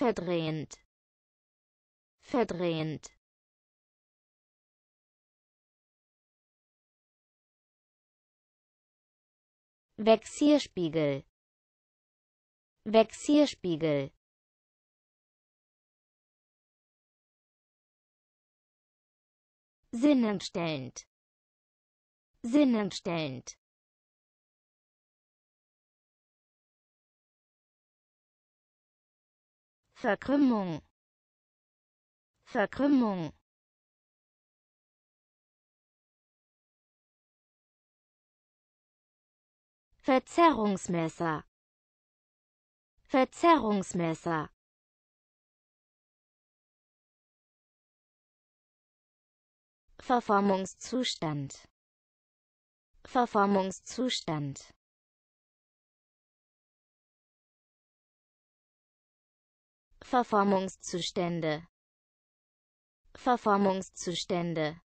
verdrehend, verdrehend. Vexierspiegel, Vexierspiegel. sinnentstellend, sinnentstellend. Verkrümmung, Verkrümmung. Verzerrungsmesser, Verzerrungsmesser. Verformungszustand, Verformungszustand. Verformungszustände Verformungszustände